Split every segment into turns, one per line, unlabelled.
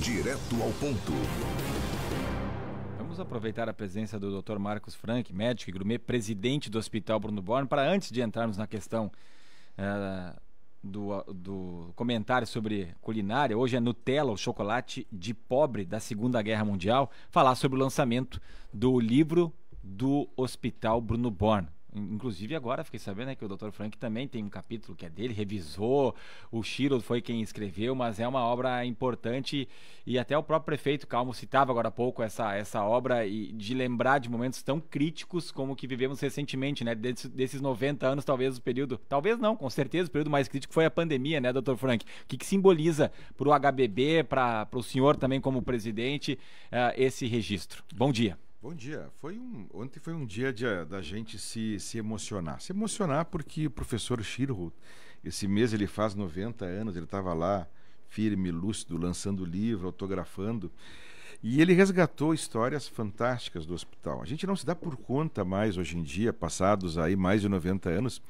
Direto ao ponto.
Vamos aproveitar a presença do Dr. Marcos Frank, médico e grumê, presidente do Hospital Bruno Born, para antes de entrarmos na questão uh, do, do, comentário sobre culinária, hoje é Nutella, o chocolate de pobre da Segunda Guerra Mundial, falar sobre o lançamento do livro do Hospital Bruno Born. Inclusive agora fiquei sabendo né, que o Dr. Frank também tem um capítulo que é dele, revisou, o Shiro foi quem escreveu, mas é uma obra importante e até o próprio prefeito Calmo citava agora há pouco essa, essa obra e de lembrar de momentos tão críticos como que vivemos recentemente, né? Des, desses 90 anos, talvez o período, talvez não, com certeza o período mais crítico foi a pandemia, né, Dr. Frank? O que, que simboliza para o HBB, para o senhor também como presidente, uh, esse registro? Bom dia.
Bom dia. Foi um, ontem foi um dia de, da gente se, se emocionar. Se emocionar porque o professor Schirhut, esse mês ele faz 90 anos, ele estava lá firme, lúcido, lançando livro, autografando. E ele resgatou histórias fantásticas do hospital. A gente não se dá por conta mais hoje em dia, passados aí mais de 90 anos,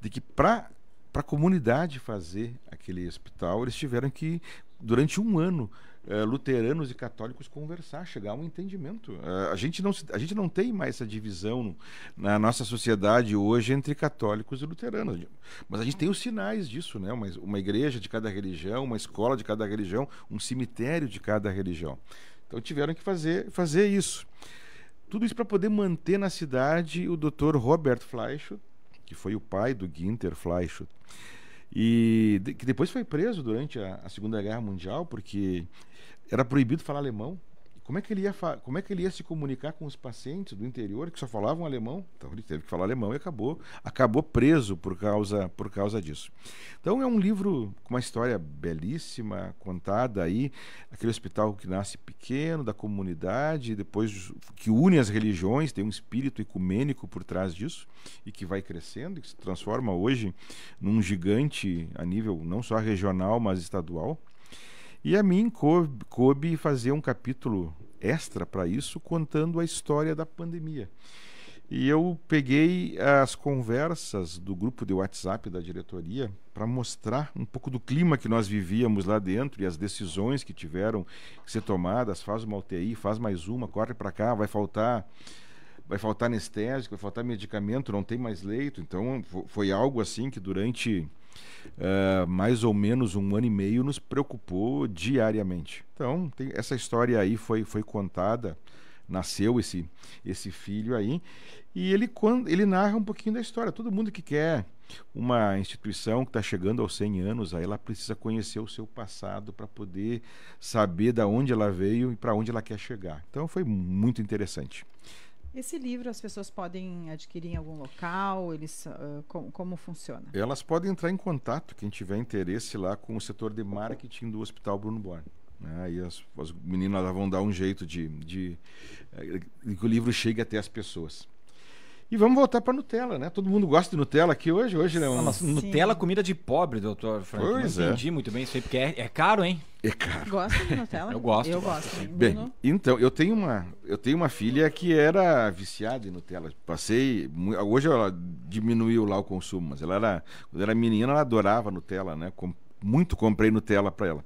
de que para a comunidade fazer aquele hospital, eles tiveram que, durante um ano, eh, luteranos e católicos conversar, chegar a um entendimento. Eh, a, gente não, a gente não tem mais essa divisão na nossa sociedade hoje entre católicos e luteranos. Mas a gente tem os sinais disso, né? Uma, uma igreja de cada religião, uma escola de cada religião, um cemitério de cada religião. Então tiveram que fazer, fazer isso. Tudo isso para poder manter na cidade o Dr. Roberto Fleisch, que foi o pai do Ginter Fleisch. E de, que depois foi preso durante a, a Segunda Guerra Mundial, porque era proibido falar alemão como é que ele ia, como é que ele ia se comunicar com os pacientes do interior que só falavam alemão? Então ele teve que falar alemão e acabou, acabou preso por causa, por causa disso. Então é um livro com uma história belíssima contada aí, aquele hospital que nasce pequeno da comunidade, depois que une as religiões, tem um espírito ecumênico por trás disso e que vai crescendo e que se transforma hoje num gigante a nível não só regional, mas estadual. E a mim coube, coube fazer um capítulo extra para isso, contando a história da pandemia. E eu peguei as conversas do grupo de WhatsApp da diretoria para mostrar um pouco do clima que nós vivíamos lá dentro e as decisões que tiveram que ser tomadas. Faz uma UTI, faz mais uma, corre para cá, vai faltar vai faltar anestésico, vai faltar medicamento, não tem mais leito. Então foi algo assim que durante uh, mais ou menos um ano e meio, nos preocupou diariamente. Então, tem, essa história aí foi, foi contada, nasceu esse, esse filho aí, e ele, quando, ele narra um pouquinho da história. Todo mundo que quer uma instituição que está chegando aos 100 anos, aí ela precisa conhecer o seu passado para poder saber da onde ela veio e para onde ela quer chegar. Então, foi muito interessante.
Esse livro as pessoas podem adquirir em algum local? Eles, uh, como funciona?
Elas podem entrar em contato, quem tiver interesse lá, com o setor de marketing do Hospital Bruno Born. Né? E as, as meninas vão dar um jeito de, de, de, eh, que o livro chegue até as pessoas. E vamos voltar para Nutella, né? Todo mundo gosta de Nutella aqui hoje, hoje, né? Nossa, ah, um... Nutella
é comida de pobre, doutor Frank. Pois é. entendi muito bem isso aí, porque é, é, caro, hein? É caro. Gosta de Nutella? eu gosto. Eu gosto. gosto. Assim. Bem, uhum.
então, eu tenho, uma, eu tenho uma filha que era viciada em Nutella. Passei. Hoje ela diminuiu lá o consumo, mas ela era. Quando era menina, ela adorava Nutella, né? Com, muito comprei Nutella para ela.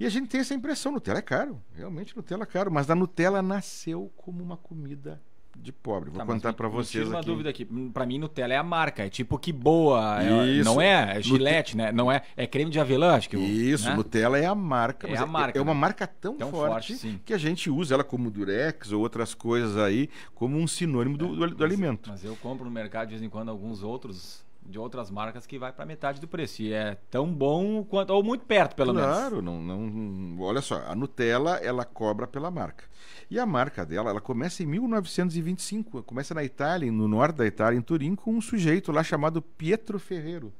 E a gente tem essa impressão, Nutella é caro, realmente Nutella é caro, mas a Nutella nasceu como uma comida
de pobre. Vou tá, contar para vocês tira uma dúvida aqui. Hum, para mim, Nutella é a marca. É tipo que boa. É, não é, é gilete, né? Não é, é creme de avelã, acho que eu, Isso, né? Nutella é a marca. É a marca. É, é uma né? marca tão, tão forte, forte
que a gente usa ela como durex ou outras coisas aí como um sinônimo do, é, do, do mas, é- alimento.
Mas eu compro no mercado de vez em quando alguns outros de outras marcas que vai para metade do preço. E é
tão bom quanto, ou muito perto, pelo claro, menos. Claro, não, não. Olha só, a Nutella, ela cobra pela marca. E a marca dela, ela começa em 1925. Começa na Itália, no norte da Itália, em Turim, com um sujeito lá chamado Pietro Ferreiro,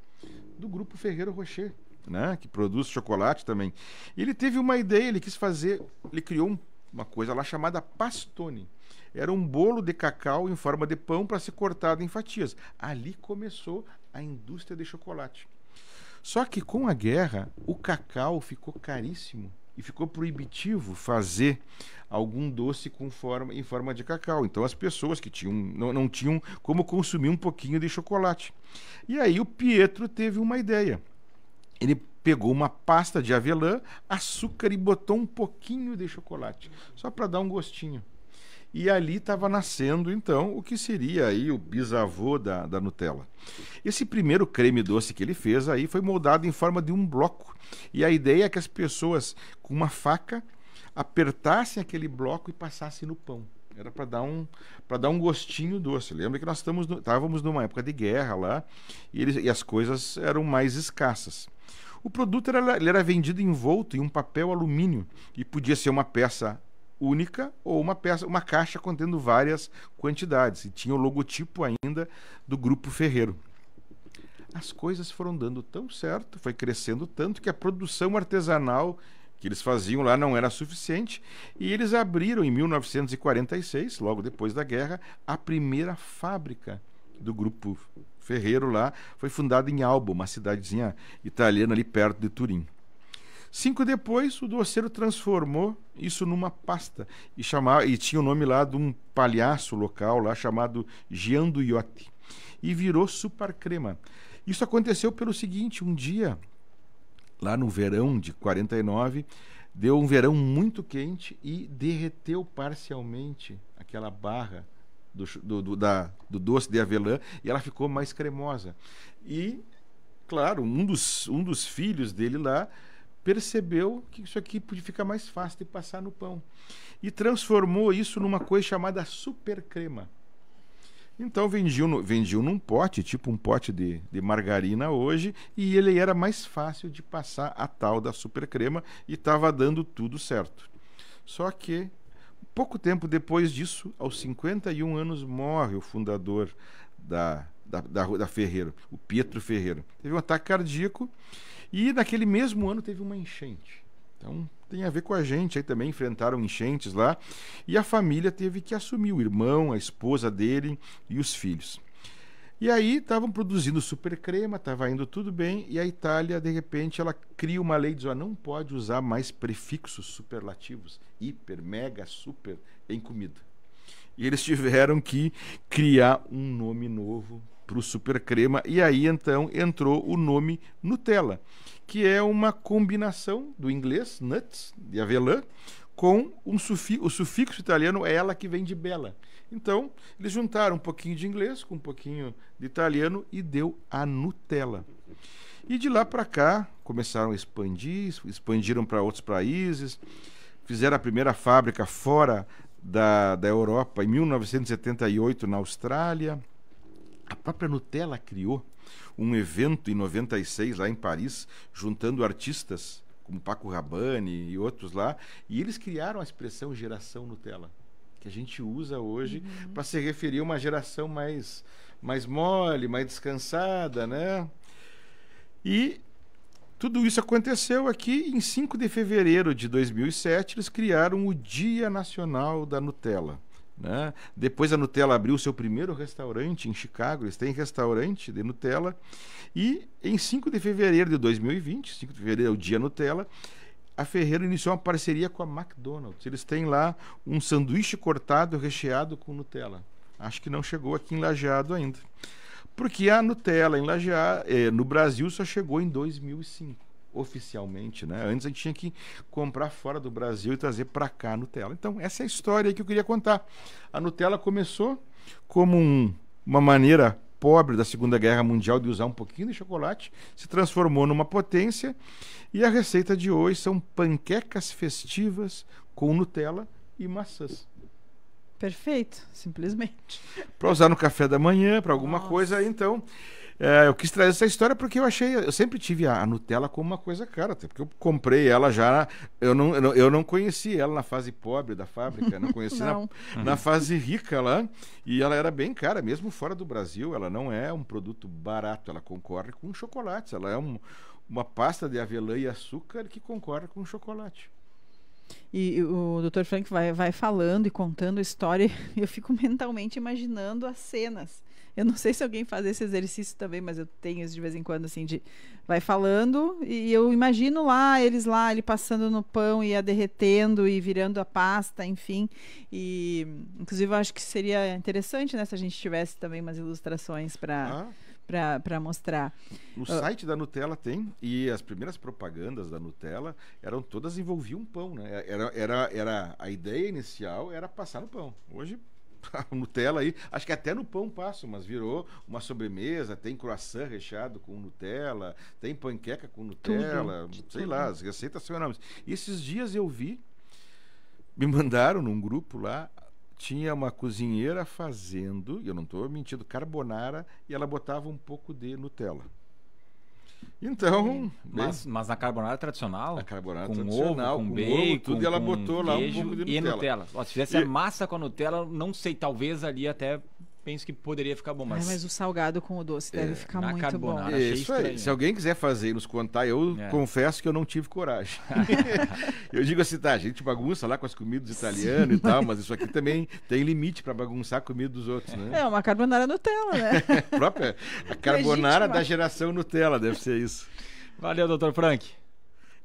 do grupo Ferreiro Rocher. Né, que produz chocolate também. Ele teve uma ideia, ele quis fazer, ele criou uma coisa lá chamada pastone. Era um bolo de cacau em forma de pão para ser cortado em fatias. Ali começou a indústria de chocolate. Só que com a guerra, o cacau ficou caríssimo e ficou proibitivo fazer algum doce com forma, em forma de cacau. Então as pessoas que tinham não, não tinham como consumir um pouquinho de chocolate. E aí o Pietro teve uma ideia. Ele pegou uma pasta de avelã, açúcar e botou um pouquinho de chocolate, só para dar um gostinho. E ali estava nascendo, então, o que seria aí o bisavô da, da Nutella. Esse primeiro creme doce que ele fez aí foi moldado em forma de um bloco. E a ideia é que as pessoas, com uma faca, apertassem aquele bloco e passassem no pão. Era para dar um para dar um gostinho doce. Lembra que nós estávamos numa época de guerra lá e, eles, e as coisas eram mais escassas. O produto era, ele era vendido envolto em um papel alumínio e podia ser uma peça única ou uma peça, uma caixa contendo várias quantidades. E tinha o logotipo ainda do grupo Ferreiro. As coisas foram dando tão certo, foi crescendo tanto que a produção artesanal que eles faziam lá não era suficiente e eles abriram em 1946, logo depois da guerra, a primeira fábrica do grupo Ferreiro lá, foi fundada em Alba, uma cidadezinha italiana ali perto de Turim. Cinco depois, o doceiro transformou isso numa pasta e, chamava, e tinha o nome lá de um palhaço local lá chamado Jean do Iotti e virou super crema. Isso aconteceu pelo seguinte: um dia, lá no verão de 49, deu um verão muito quente e derreteu parcialmente aquela barra do, do, do, da, do doce de avelã e ela ficou mais cremosa. E, claro, um dos, um dos filhos dele lá percebeu que isso aqui podia ficar mais fácil de passar no pão e transformou isso numa coisa chamada super crema. Então vendiam, no, vendiam num pote, tipo um pote de, de margarina hoje, e ele era mais fácil de passar a tal da super crema e estava dando tudo certo. Só que pouco tempo depois disso, aos 51 anos, morre o fundador da, da, da, da Ferreira, o Pietro Ferreira. Teve um ataque cardíaco e naquele mesmo ano teve uma enchente. Então tem a ver com a gente aí também, enfrentaram enchentes lá. E a família teve que assumir o irmão, a esposa dele e os filhos. E aí estavam produzindo super crema, estava indo tudo bem, e a Itália, de repente, ela cria uma lei, diz, ó, não pode usar mais prefixos superlativos, hiper, mega, super, em comida. E eles tiveram que criar um nome novo para o super crema. E aí então entrou o nome Nutella, que é uma combinação do inglês nuts, de avelã, com um sufi o sufixo italiano é ela que vem de bela. Então, eles juntaram um pouquinho de inglês com um pouquinho de italiano e deu a Nutella. E de lá para cá, começaram a expandir, expandiram para outros países, fizeram a primeira fábrica fora da, da Europa em 1978 na Austrália. A própria Nutella criou um evento em 96 lá em Paris, juntando artistas como Paco Rabanne e outros lá, e eles criaram a expressão geração Nutella, que a gente usa hoje uhum. para se referir a uma geração mais mais mole, mais descansada, né? E tudo isso aconteceu aqui em 5 de fevereiro de 2007, eles criaram o Dia Nacional da Nutella. Né? Depois a Nutella abriu seu primeiro restaurante em Chicago, eles têm restaurante de Nutella. E em 5 de fevereiro de 2020, 5 de fevereiro é o dia Nutella, a Ferreira iniciou uma parceria com a McDonald's. Eles têm lá um sanduíche cortado recheado com Nutella. Acho que não chegou aqui em Lajeado ainda. Porque a Nutella em Lajeado, eh, no Brasil só chegou em 2005 oficialmente, né? Antes a gente tinha que comprar fora do Brasil e trazer para cá a Nutella. Então, essa é a história que eu queria contar. A Nutella começou como um, uma maneira pobre da Segunda Guerra Mundial de usar um pouquinho de chocolate, se transformou numa potência e a receita de hoje são panquecas festivas com Nutella e maçãs. Perfeito, simplesmente. Para usar no café da manhã, para alguma Nossa. coisa, então. É, eu quis trazer essa história porque eu achei. Eu sempre tive a Nutella como uma coisa cara, até porque eu comprei ela já. Eu não, eu não conheci ela na fase pobre da fábrica, não conheci não. Na, na, fase rica lá. E ela era bem cara, mesmo fora do Brasil, ela não é um produto barato, ela concorre com chocolates. Ela é um, uma pasta de avelã e açúcar
que concorre com chocolate. E o Dr. Frank vai, vai falando e contando a história, e eu fico mentalmente imaginando as cenas eu não sei se alguém faz esse exercício também, mas eu tenho isso de vez em quando, assim, de vai falando e eu imagino lá, eles lá, ele passando no pão e a derretendo e virando a pasta, enfim. E, inclusive, eu acho que seria interessante, né, se a gente tivesse também umas ilustrações para. Ah para mostrar. No uh, site
da Nutella tem, e as primeiras propagandas da Nutella eram todas envolviam pão, né? Era, era, era, a ideia inicial era passar no pão. Hoje Nutella aí, acho que até no pão passa, mas virou uma sobremesa, tem croissant recheado com Nutella, tem panqueca com Nutella, tudo, sei tudo. lá, as receitas são enormes. E esses dias eu vi, me mandaram num grupo lá, tinha uma cozinheira fazendo, e eu não estou mentindo, carbonara, e ela botava um pouco de Nutella.
Então. É. Mas, mas na carbonara tradicional? Na carbonara com tradicional, ovo, com, com bacon, ovo, tudo, e ela botou lá um pouco de Nutella. E Nutella. se fizesse e... a massa com a Nutella, não sei, talvez ali até penso que poderia ficar bom, mas. mas o salgado com o doce deve é, ficar muito carbonara, bom. Isso aí. Se
alguém quiser fazer e nos contar, eu é. confesso que eu não tive coragem. eu digo assim, tá, a gente bagunça lá com as comidas italianas Sim, e tal, mas... mas isso aqui também tem limite para bagunçar a comida dos outros, né? É,
uma carbonara Nutella, né?
própria, a carbonara Legítima. da geração Nutella, deve ser isso. Valeu, doutor Frank.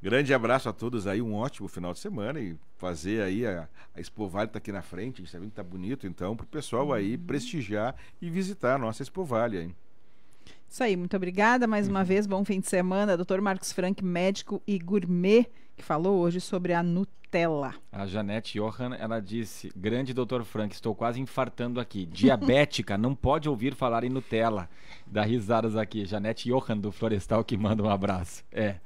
Grande abraço a todos aí, um ótimo final de semana e fazer aí a, a Espovale tá aqui na frente, a gente tá vendo que tá bonito, então, pro pessoal aí uhum. prestigiar e visitar a nossa Espovale, hein?
Isso aí, muito obrigada mais uma uhum. vez, bom fim de semana, doutor Marcos Frank, médico e gourmet, que falou hoje sobre a Nutella. A Janete Johan, ela disse, grande doutor Frank, estou quase infartando aqui, diabética, não pode ouvir falar em Nutella. Dá risadas aqui, Janete Johan do Florestal que manda um abraço. É.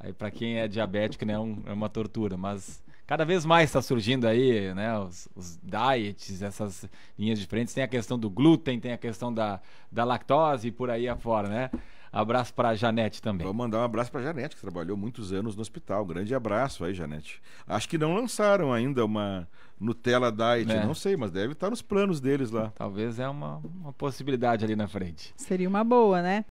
Aí para quem é diabético, né, é, é uma tortura, mas cada vez mais está surgindo aí, né, os, os, diets, essas linhas diferentes. Tem a questão do glúten, tem a questão da, da lactose e por aí afora, né? Abraço para a Janete também. Vou mandar um abraço para a Janete, que trabalhou muitos anos no hospital. Grande abraço aí, Janete. Acho que
não lançaram ainda uma Nutella Diet, é. não sei, mas deve estar tá nos planos deles lá. Talvez é uma, uma possibilidade ali na frente.
Seria uma boa, né?